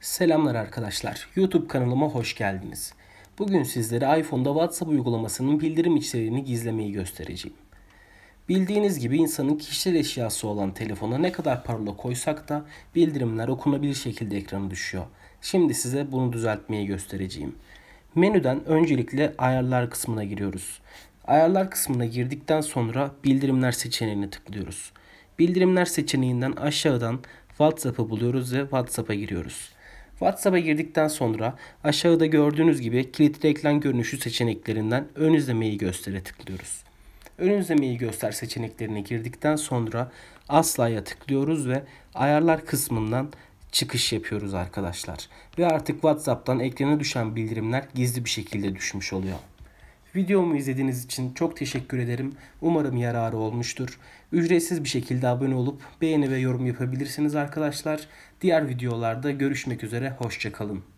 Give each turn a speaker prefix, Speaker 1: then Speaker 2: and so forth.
Speaker 1: Selamlar arkadaşlar. YouTube kanalıma hoş geldiniz. Bugün sizlere iPhone'da WhatsApp uygulamasının bildirim içeriğini gizlemeyi göstereceğim. Bildiğiniz gibi insanın kişisel eşyası olan telefona ne kadar parola koysak da bildirimler okunabilir şekilde ekranı düşüyor. Şimdi size bunu düzeltmeyi göstereceğim. Menüden öncelikle ayarlar kısmına giriyoruz. Ayarlar kısmına girdikten sonra bildirimler seçeneğine tıklıyoruz. Bildirimler seçeneğinden aşağıdan WhatsApp'ı buluyoruz ve WhatsApp'a giriyoruz. WhatsApp'a girdikten sonra aşağıda gördüğünüz gibi kilitli ekran görünüşü seçeneklerinden ön izlemeyi göstere tıklıyoruz. Ön izlemeyi göster seçeneklerine girdikten sonra aslaya tıklıyoruz ve ayarlar kısmından çıkış yapıyoruz arkadaşlar. Ve artık WhatsApp'tan ekrana düşen bildirimler gizli bir şekilde düşmüş oluyor. Videomu izlediğiniz için çok teşekkür ederim. Umarım yararı olmuştur. Ücretsiz bir şekilde abone olup beğeni ve yorum yapabilirsiniz arkadaşlar. Diğer videolarda görüşmek üzere. Hoşçakalın.